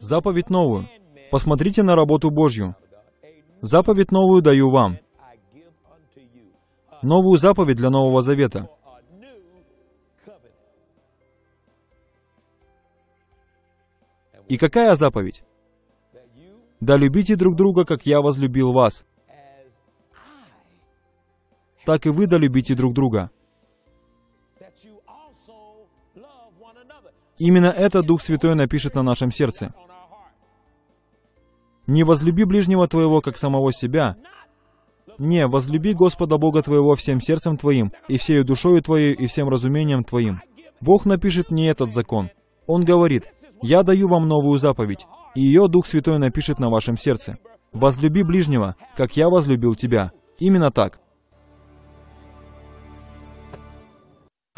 заповедь новую. Посмотрите на работу Божью. Заповедь новую даю вам. Новую заповедь для Нового Завета. И какая заповедь? «Да любите друг друга, как я возлюбил вас». Так и вы да любите друг друга. Именно это Дух Святой напишет на нашем сердце. Не возлюби ближнего твоего, как самого себя. Не, возлюби Господа Бога твоего всем сердцем твоим, и всею душою твоей, и всем разумением твоим. Бог напишет не этот закон. Он говорит, «Я даю вам новую заповедь, и ее Дух Святой напишет на вашем сердце. Возлюби ближнего, как я возлюбил тебя». Именно так.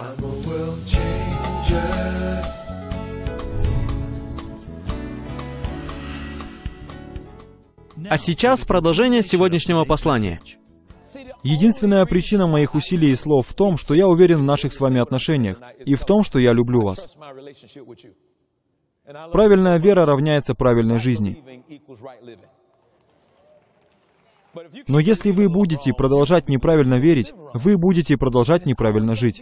I'm a world А сейчас продолжение сегодняшнего послания. Единственная причина моих усилий и слов в том, что я уверен в наших с вами отношениях и в том, что я люблю вас. Правильная вера равняется правильной жизни. Но если вы будете продолжать неправильно верить, вы будете продолжать неправильно жить.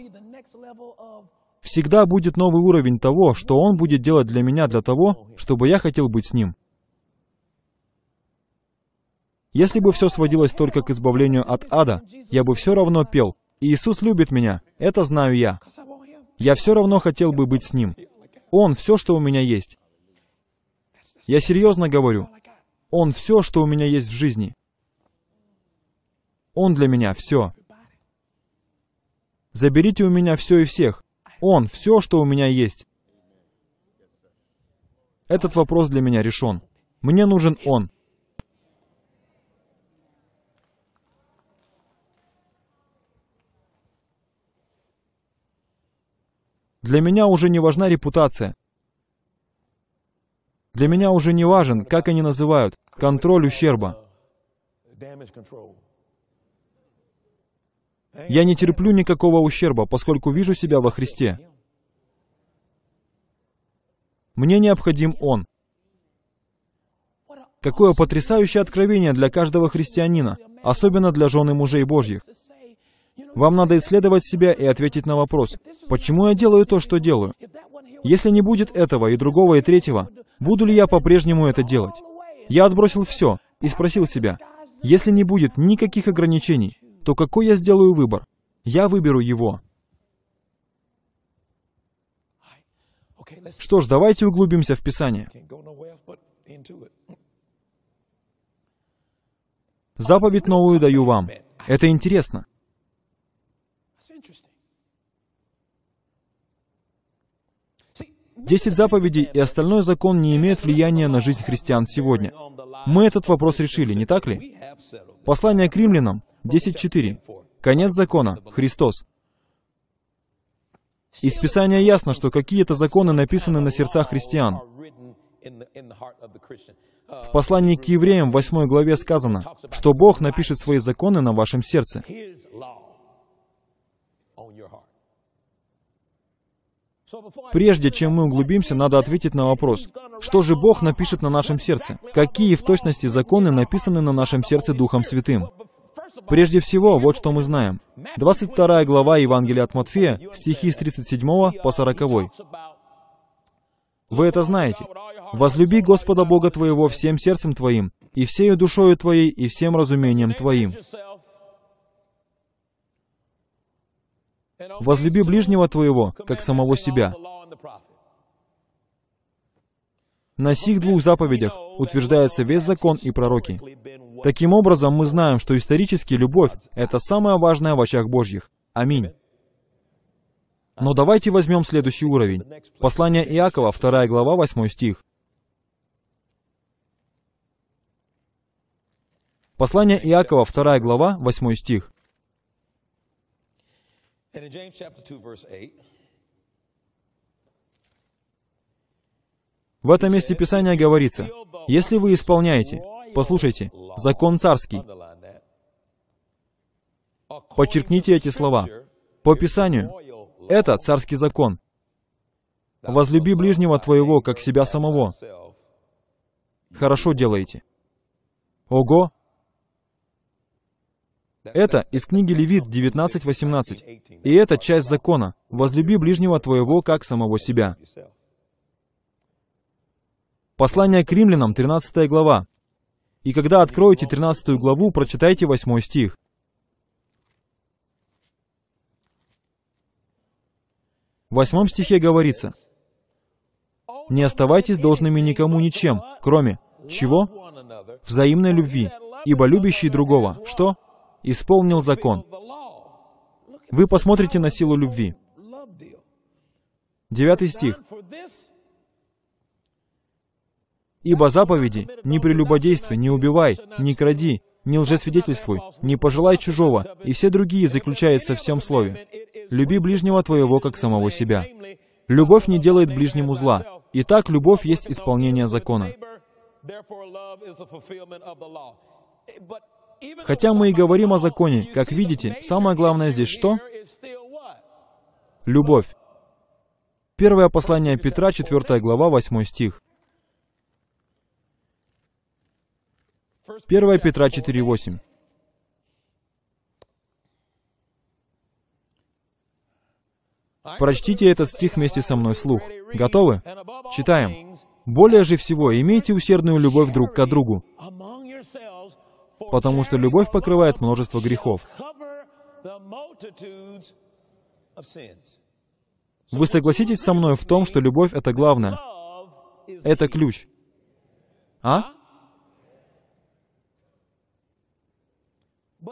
Всегда будет новый уровень того, что Он будет делать для меня для того, чтобы я хотел быть с Ним. Если бы все сводилось только к избавлению от ада, я бы все равно пел. «Иисус любит меня, это знаю я». Я все равно хотел бы быть с Ним. Он все, что у меня есть. Я серьезно говорю. Он все, что у меня есть в жизни. Он для меня все. Заберите у меня все и всех. Он все, что у меня есть. Этот вопрос для меня решен. Мне нужен Он. Для меня уже не важна репутация. Для меня уже не важен, как они называют, контроль ущерба. Я не терплю никакого ущерба, поскольку вижу себя во Христе. Мне необходим Он. Какое потрясающее откровение для каждого христианина, особенно для жены мужей Божьих. Вам надо исследовать себя и ответить на вопрос, почему я делаю то, что делаю? Если не будет этого и другого и третьего, буду ли я по-прежнему это делать? Я отбросил все и спросил себя, если не будет никаких ограничений, то какой я сделаю выбор? Я выберу его. Что ж, давайте углубимся в Писание. Заповедь новую даю вам. Это интересно interesting. Десять заповедей и остальной закон не имеют влияния на жизнь христиан сегодня. Мы этот вопрос решили, не так ли? Послание к римлянам 10.4. Конец закона. Христос. Из Писания ясно, что какие-то законы написаны на сердцах христиан. В послании к евреям 8 главе сказано, что Бог напишет свои законы на вашем сердце. Прежде чем мы углубимся, надо ответить на вопрос, что же Бог напишет на нашем сердце? Какие в точности законы написаны на нашем сердце Духом Святым? Прежде всего, вот что мы знаем. 22 глава Евангелия от Матфея, стихи с 37 по 40. Вы это знаете. «Возлюби Господа Бога твоего всем сердцем твоим, и всею душою твоей, и всем разумением твоим». Возлюби ближнего твоего, как самого себя. На сих двух заповедях утверждается весь закон и пророки. Таким образом, мы знаем, что исторически любовь — это самое важное в очах Божьих. Аминь. Но давайте возьмем следующий уровень. Послание Иакова, 2 глава, 8 стих. Послание Иакова, 2 глава, 8 стих. And in James chapter 2 verse 8, в этом месте Писания говорится, «Если вы исполняете, послушайте, закон царский». Подчеркните эти слова. По Писанию, это царский закон. «Возлюби ближнего твоего, как себя самого». Хорошо делаете. Ого, это из книги Левит 19.18. И это часть закона. «Возлюби ближнего твоего, как самого себя». Послание к римлянам, 13 глава. И когда откроете 13 главу, прочитайте 8 стих. В 8 стихе говорится, «Не оставайтесь должными никому ничем, кроме чего? Взаимной любви, ибо любящий другого, что? исполнил закон. Вы посмотрите на силу любви. Девятый стих. «Ибо заповеди — не прелюбодействуй, не убивай, не кради, не лжесвидетельствуй, не пожелай чужого, и все другие заключаются в всем слове. Люби ближнего твоего, как самого себя. Любовь не делает ближнему зла. Итак, любовь есть исполнение закона». Хотя мы и говорим о законе, как видите, самое главное здесь что? Любовь. Первое послание Петра, 4 глава, 8 стих. 1 Петра 4.8 Прочтите этот стих вместе со мной слух. Готовы? Читаем. «Более же всего имейте усердную любовь друг к другу, потому что любовь покрывает множество грехов. Вы согласитесь со мной в том, что любовь — это главное? Это ключ. А?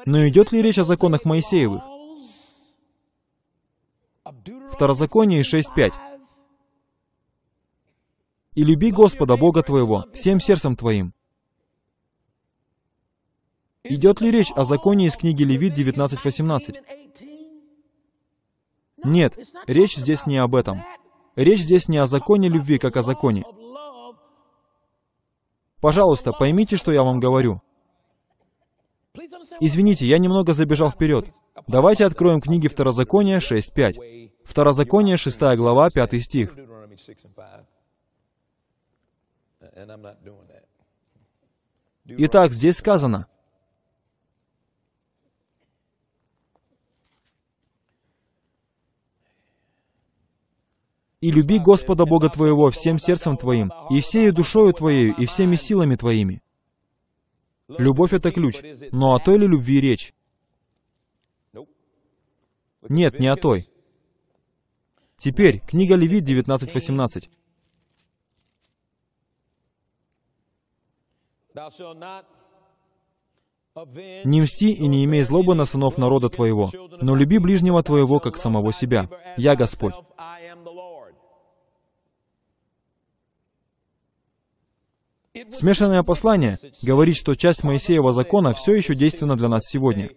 Но идет ли речь о законах Моисеевых? Второзаконие 6.5. «И люби Господа Бога твоего всем сердцем твоим, Идет ли речь о законе из книги Левит 19.18? Нет, речь здесь не об этом. Речь здесь не о законе любви, как о законе. Пожалуйста, поймите, что я вам говорю. Извините, я немного забежал вперед. Давайте откроем книги Второзакония 6.5. Второзаконие 6 глава 5 стих. Итак, здесь сказано, и люби Господа Бога твоего всем сердцем твоим, и всею душою твоею, и всеми силами твоими». Любовь — это ключ. Но о той ли любви речь? Нет, не о той. Теперь, книга Левит 19.18. «Не мсти и не имей злобы на сынов народа твоего, но люби ближнего твоего, как самого себя. Я Господь». Смешанное послание говорит, что часть Моисеева закона все еще действенна для нас сегодня.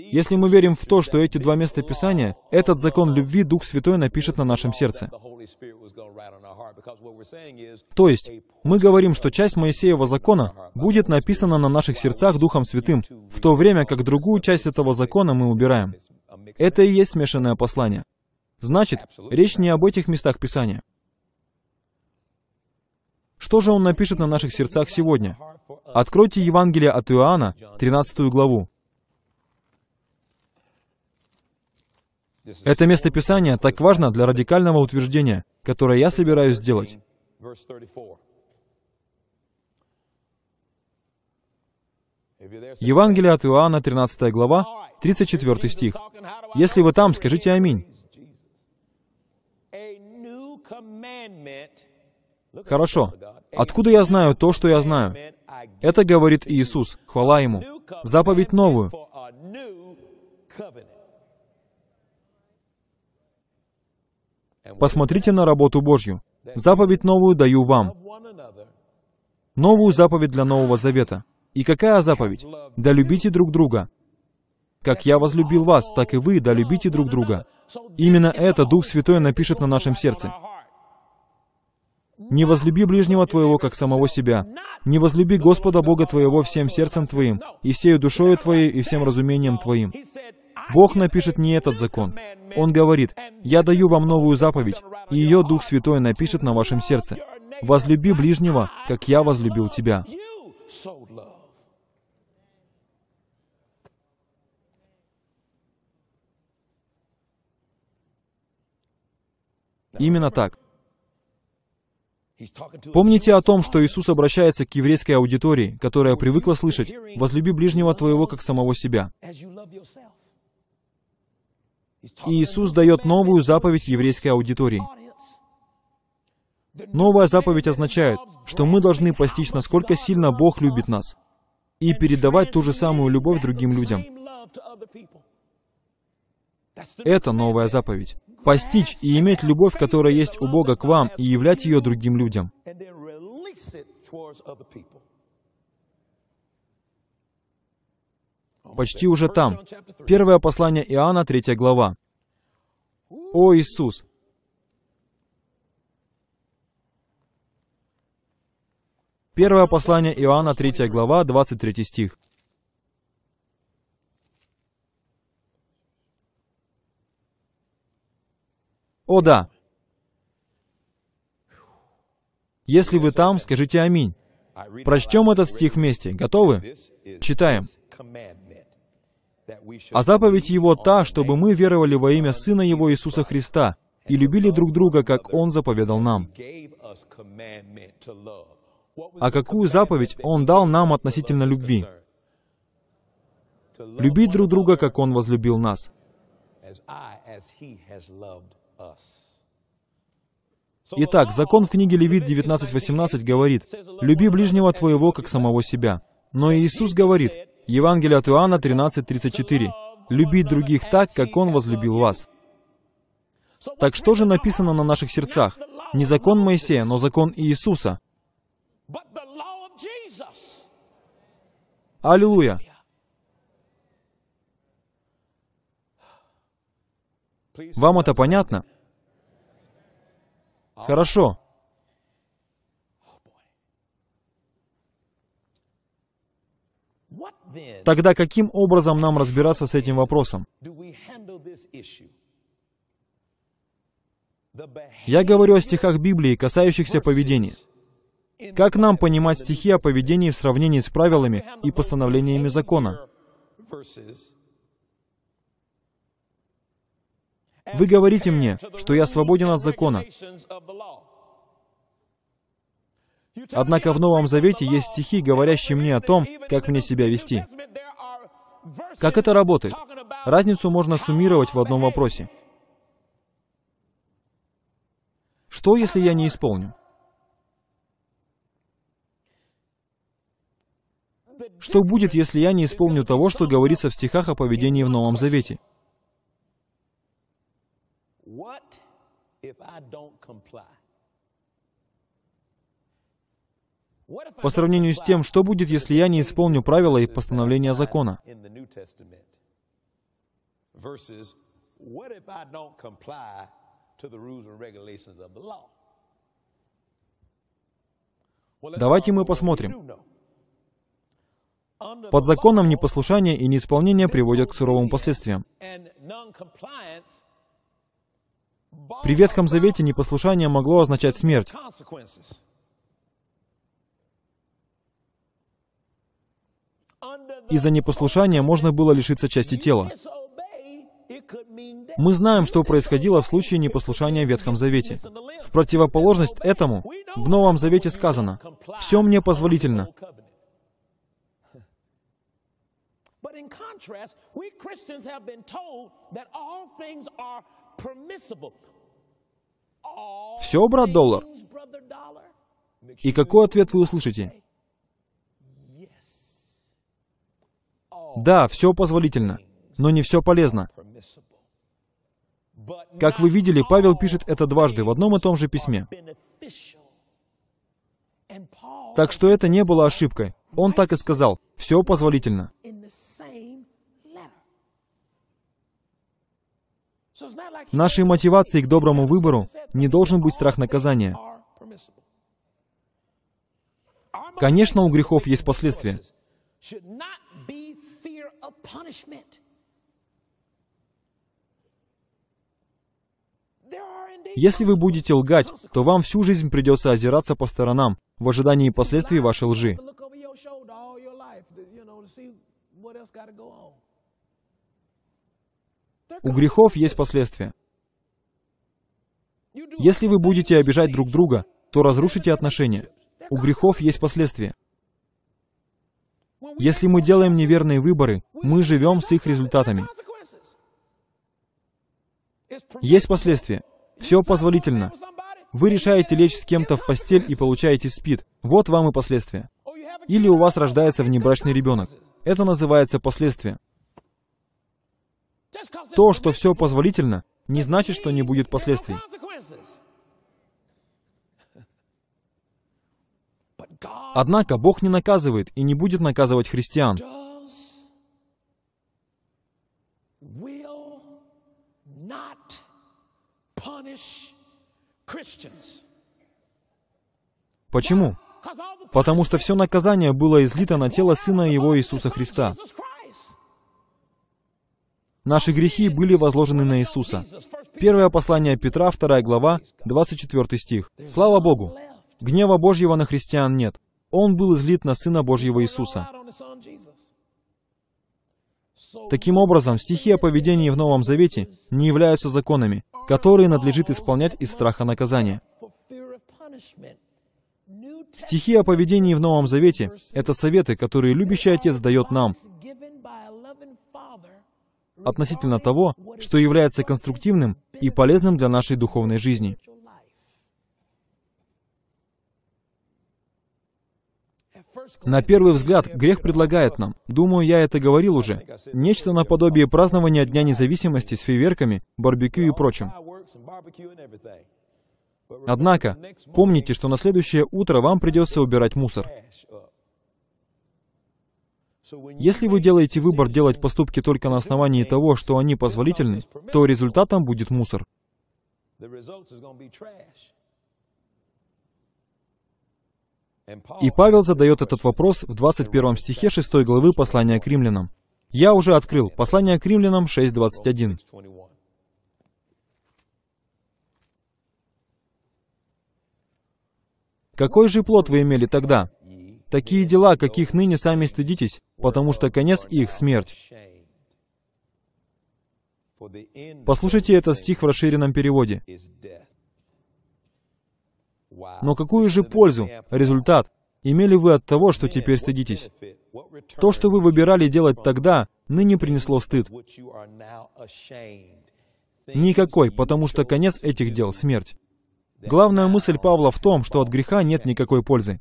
Если мы верим в то, что эти два места Писания, этот закон любви Дух Святой напишет на нашем сердце. То есть, мы говорим, что часть Моисеева закона будет написана на наших сердцах Духом Святым, в то время как другую часть этого закона мы убираем. Это и есть смешанное послание. Значит, речь не об этих местах Писания. Что же он напишет на наших сердцах сегодня? Откройте Евангелие от Иоанна, 13 главу. Это местописание так важно для радикального утверждения, которое я собираюсь сделать. Евангелие от Иоанна, 13 глава, 34 стих. «Если вы там, скажите «Аминь». Хорошо. Откуда я знаю то, что я знаю? Это говорит Иисус, хвала Ему. Заповедь новую. Посмотрите на работу Божью. Заповедь новую даю вам. Новую заповедь для Нового Завета. И какая заповедь? Да любите друг друга. Как я возлюбил вас, так и вы, да любите друг друга. Именно это Дух Святой напишет на нашем сердце. Не возлюби ближнего твоего, как самого себя. Не возлюби Господа Бога твоего всем сердцем твоим, и всею душою твоей, и всем разумением твоим. Бог напишет не этот закон. Он говорит, «Я даю вам новую заповедь, и ее Дух Святой напишет на вашем сердце. Возлюби ближнего, как я возлюбил тебя». Именно так. Помните о том, что Иисус обращается к еврейской аудитории, которая привыкла слышать «возлюби ближнего твоего, как самого себя». И Иисус дает новую заповедь еврейской аудитории. Новая заповедь означает, что мы должны постичь, насколько сильно Бог любит нас, и передавать ту же самую любовь другим людям. Это новая заповедь постичь и иметь любовь, которая есть у Бога к вам, и являть ее другим людям. Почти уже там. Первое послание Иоанна, 3 глава. «О Иисус, Первое послание Иоанна, 3 глава, 23 стих. О да! Если вы там, скажите «Аминь». Прочтем этот стих вместе. Готовы? Читаем. «А заповедь Его та, чтобы мы веровали во имя Сына Его Иисуса Христа и любили друг друга, как Он заповедал нам». А какую заповедь Он дал нам относительно любви? Любить друг друга, как Он возлюбил нас. Итак, закон в книге Левит 19.18 говорит, «Люби ближнего твоего, как самого себя». Но Иисус говорит, Евангелие от Иоанна 13.34, «Любить других так, как Он возлюбил вас». Так что же написано на наших сердцах? Не закон Моисея, но закон Иисуса. Аллилуйя! Вам это понятно? Хорошо. Тогда каким образом нам разбираться с этим вопросом? Я говорю о стихах Библии, касающихся поведения. Как нам понимать стихи о поведении в сравнении с правилами и постановлениями закона? Вы говорите мне, что я свободен от закона. Однако в Новом Завете есть стихи, говорящие мне о том, как мне себя вести. Как это работает? Разницу можно суммировать в одном вопросе. Что, если я не исполню? Что будет, если я не исполню того, что говорится в стихах о поведении в Новом Завете? What if I don't comply? По сравнению с тем, что будет, если я не исполню правила и постановления закона? Давайте мы посмотрим. Под законом непослушание и неисполнение приводят к суровым последствиям. При Ветхом Завете непослушание могло означать смерть. Из-за непослушания можно было лишиться части тела. Мы знаем, что происходило в случае непослушания в Ветхом Завете. В противоположность этому, в Новом Завете сказано, «Все мне позволительно». Все, брат Доллар? И какой ответ вы услышите? Да, все позволительно, но не все полезно. Как вы видели, Павел пишет это дважды в одном и том же письме. Так что это не было ошибкой. Он так и сказал, все позволительно. Нашей мотивацией к доброму выбору не должен быть страх наказания. Конечно, у грехов есть последствия. Если вы будете лгать, то вам всю жизнь придется озираться по сторонам в ожидании последствий вашей лжи. У грехов есть последствия. Если вы будете обижать друг друга, то разрушите отношения. У грехов есть последствия. Если мы делаем неверные выборы, мы живем с их результатами. Есть последствия. Все позволительно. Вы решаете лечь с кем-то в постель и получаете СПИД. Вот вам и последствия. Или у вас рождается внебрачный ребенок. Это называется последствия. То, что все позволительно, не значит, что не будет последствий. Однако Бог не наказывает и не будет наказывать христиан. Почему? Потому что все наказание было излито на тело Сына Его Иисуса Христа. Наши грехи были возложены на Иисуса. Первое послание Петра, 2 глава, 24 стих. Слава Богу! Гнева Божьего на христиан нет. Он был излит на Сына Божьего Иисуса. Таким образом, стихи о поведении в Новом Завете не являются законами, которые надлежит исполнять из страха наказания. Стихи о поведении в Новом Завете — это советы, которые любящий Отец дает нам, относительно того, что является конструктивным и полезным для нашей духовной жизни. На первый взгляд, грех предлагает нам, думаю, я это говорил уже, нечто наподобие празднования Дня независимости с фейверками, барбекю и прочим. Однако, помните, что на следующее утро вам придется убирать мусор. Если вы делаете выбор делать поступки только на основании того, что они позволительны, то результатом будет мусор. И Павел задает этот вопрос в 21 стихе 6 главы послания к римлянам. Я уже открыл послание к римлянам 6.21. Какой же плод вы имели тогда? Такие дела, каких ныне сами стыдитесь, потому что конец их — смерть. Послушайте этот стих в расширенном переводе. Но какую же пользу, результат, имели вы от того, что теперь стыдитесь? То, что вы выбирали делать тогда, ныне принесло стыд. Никакой, потому что конец этих дел — смерть. Главная мысль Павла в том, что от греха нет никакой пользы.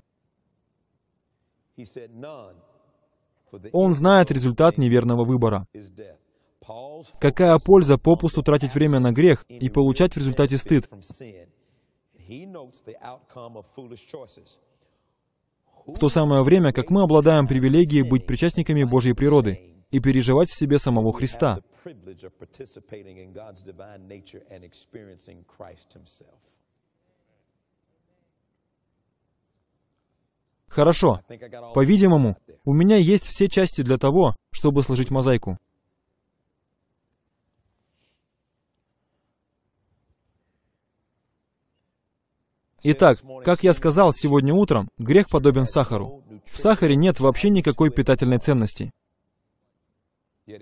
Он знает результат неверного выбора. Какая польза попусту тратить время на грех и получать в результате стыд? В то самое время, как мы обладаем привилегией быть причастниками Божьей природы и переживать в себе самого Христа. Хорошо. По-видимому, у меня есть все части для того, чтобы сложить мозаику. Итак, как я сказал сегодня утром, грех подобен сахару. В сахаре нет вообще никакой питательной ценности. Тем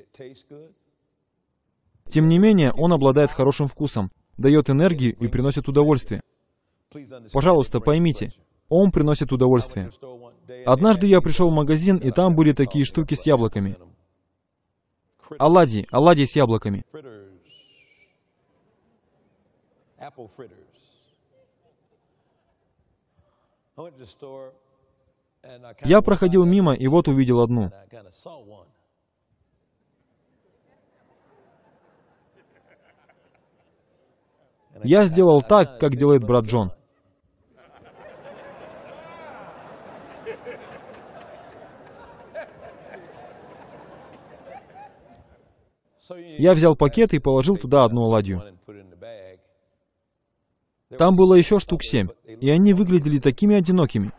не менее, он обладает хорошим вкусом, дает энергию и приносит удовольствие. Пожалуйста, поймите, он приносит удовольствие. Однажды я пришел в магазин, и там были такие штуки с яблоками. Оладьи, оладьи с яблоками. Я проходил мимо, и вот увидел одну. Я сделал так, как делает брат Джон. Я взял пакет и положил туда одну оладью. Там было еще штук семь, и они выглядели такими одинокими.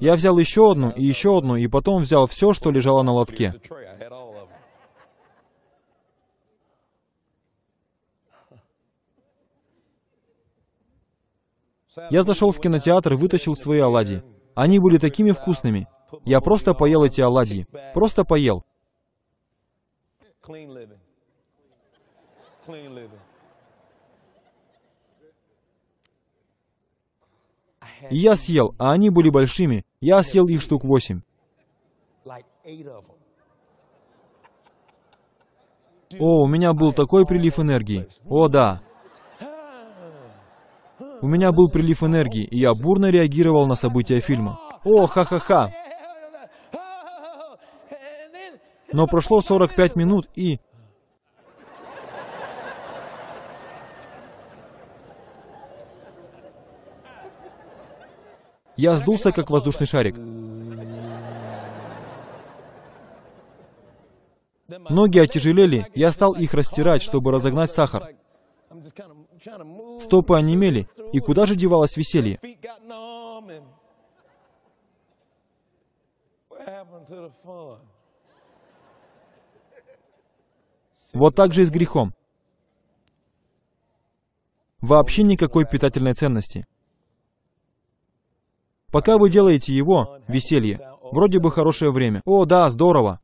Я взял еще одну и еще одну, и потом взял все, что лежало на лотке. Я зашел в кинотеатр и вытащил свои оладьи. Они были такими вкусными. Я просто поел эти оладьи. Просто поел. И я съел, а они были большими. Я съел их штук восемь. О, у меня был такой прилив энергии. О, да. У меня был прилив энергии, и я бурно реагировал на события фильма. О, ха-ха-ха! Но прошло 45 минут, и... Я сдулся, как воздушный шарик. Ноги отяжелели, я стал их растирать, чтобы разогнать сахар. Стопы онемели, и куда же девалось веселье? Вот так же и с грехом. Вообще никакой питательной ценности. Пока вы делаете его, веселье, вроде бы хорошее время. О, да, здорово.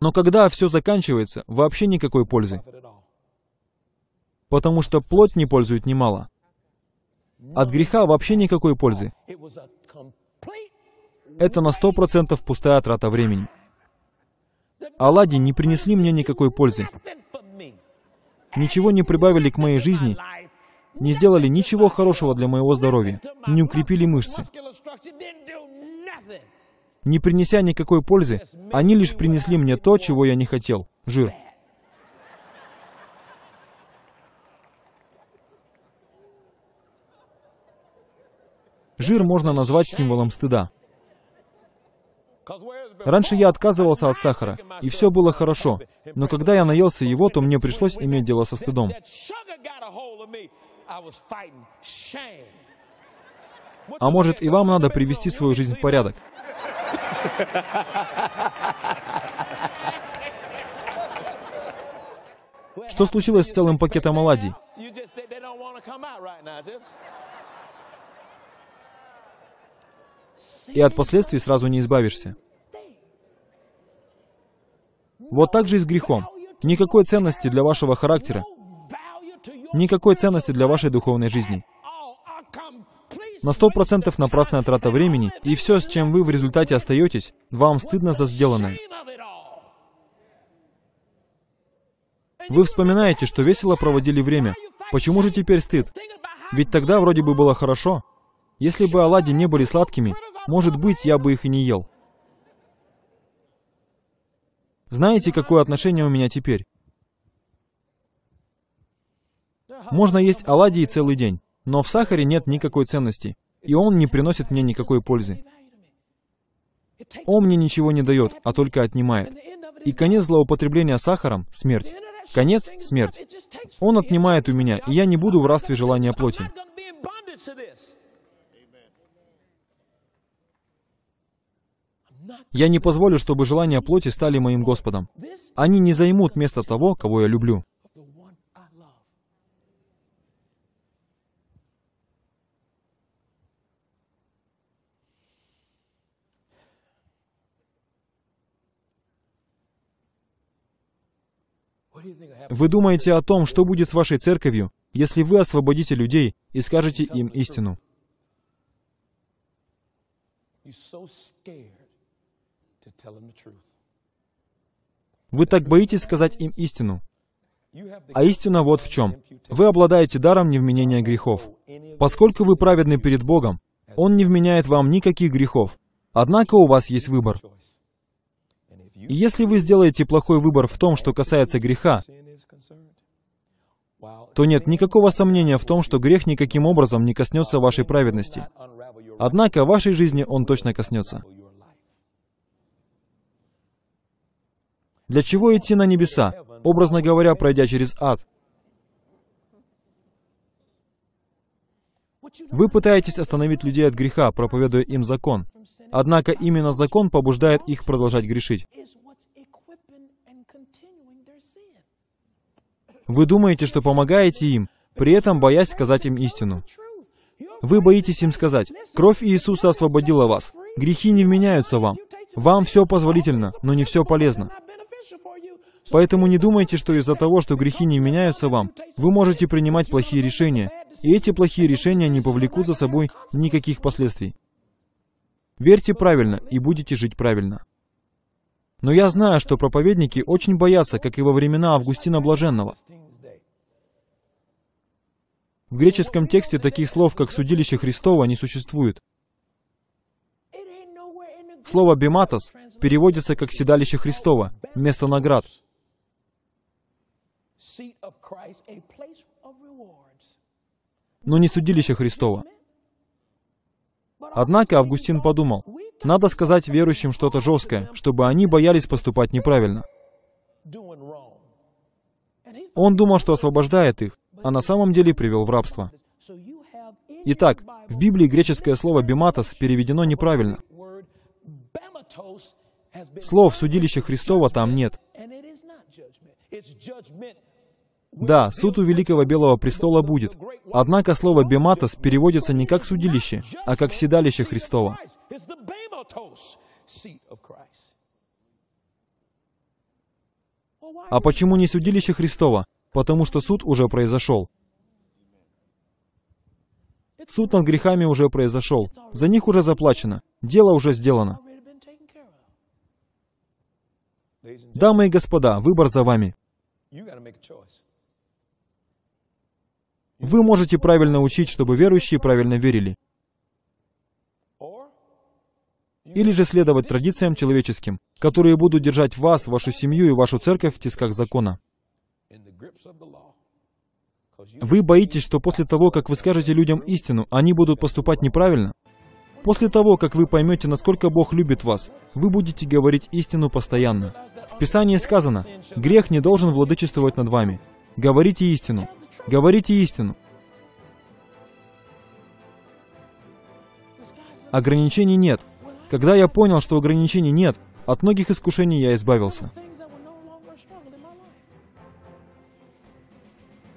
Но когда все заканчивается, вообще никакой пользы потому что плоть не пользует немало. От греха вообще никакой пользы. Это на сто процентов пустая трата времени. Оладьи не принесли мне никакой пользы. Ничего не прибавили к моей жизни, не сделали ничего хорошего для моего здоровья, не укрепили мышцы. Не принеся никакой пользы, они лишь принесли мне то, чего я не хотел — жир. Жир можно назвать символом стыда. Раньше я отказывался от сахара, и все было хорошо, но когда я наелся его, то мне пришлось иметь дело со стыдом. А может, и вам надо привести свою жизнь в порядок. Что случилось с целым пакетом оладий? и от последствий сразу не избавишься. Вот так же и с грехом. Никакой ценности для вашего характера, никакой ценности для вашей духовной жизни. На сто процентов напрасная трата времени, и все, с чем вы в результате остаетесь, вам стыдно за сделанное. Вы вспоминаете, что весело проводили время. Почему же теперь стыд? Ведь тогда вроде бы было хорошо. Если бы оладьи не были сладкими, может быть, я бы их и не ел. Знаете, какое отношение у меня теперь? Можно есть оладьи целый день, но в сахаре нет никакой ценности, и он не приносит мне никакой пользы. Он мне ничего не дает, а только отнимает. И конец злоупотребления сахаром — смерть. Конец — смерть. Он отнимает у меня, и я не буду в растве желания плоти. Я не позволю, чтобы желания плоти стали моим Господом. Они не займут место того, кого я люблю. Вы думаете о том, что будет с вашей церковью, если вы освободите людей и скажете им истину. Вы так боитесь сказать им истину. А истина вот в чем. Вы обладаете даром невменения грехов. Поскольку вы праведны перед Богом, Он не вменяет вам никаких грехов. Однако у вас есть выбор. И если вы сделаете плохой выбор в том, что касается греха, то нет никакого сомнения в том, что грех никаким образом не коснется вашей праведности. Однако в вашей жизни он точно коснется. Для чего идти на небеса, образно говоря, пройдя через ад? Вы пытаетесь остановить людей от греха, проповедуя им закон. Однако именно закон побуждает их продолжать грешить. Вы думаете, что помогаете им, при этом боясь сказать им истину. Вы боитесь им сказать, «Кровь Иисуса освободила вас. Грехи не вменяются вам. Вам все позволительно, но не все полезно. Поэтому не думайте, что из-за того, что грехи не меняются вам, вы можете принимать плохие решения, и эти плохие решения не повлекут за собой никаких последствий. Верьте правильно, и будете жить правильно. Но я знаю, что проповедники очень боятся, как и во времена Августина Блаженного. В греческом тексте таких слов, как «судилище Христово, не существует. Слово «бематос» переводится как «седалище Христово, «место наград», но не судилище Христова. Однако Августин подумал, надо сказать верующим что-то жесткое, чтобы они боялись поступать неправильно. Он думал, что освобождает их, а на самом деле привел в рабство. Итак, в Библии греческое слово «бематос» переведено неправильно. Слов «судилище Христова» там нет. Да, суд у Великого Белого Престола будет. Однако слово «бематос» переводится не как «судилище», а как «седалище Христова». А почему не судилище Христова? Потому что суд уже произошел. Суд над грехами уже произошел. За них уже заплачено. Дело уже сделано. Дамы и господа, выбор за вами. Вы можете правильно учить, чтобы верующие правильно верили. Или же следовать традициям человеческим, которые будут держать вас, вашу семью и вашу церковь в тисках закона. Вы боитесь, что после того, как вы скажете людям истину, они будут поступать неправильно? После того, как вы поймете, насколько Бог любит вас, вы будете говорить истину постоянно. В Писании сказано, грех не должен владычествовать над вами. Говорите истину. Говорите истину. Ограничений нет. Когда я понял, что ограничений нет, от многих искушений я избавился.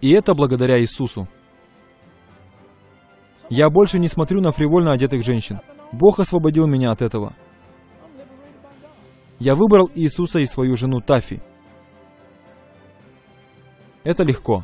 И это благодаря Иисусу. Я больше не смотрю на фривольно одетых женщин. Бог освободил меня от этого. Я выбрал Иисуса и свою жену Тафи. Это легко.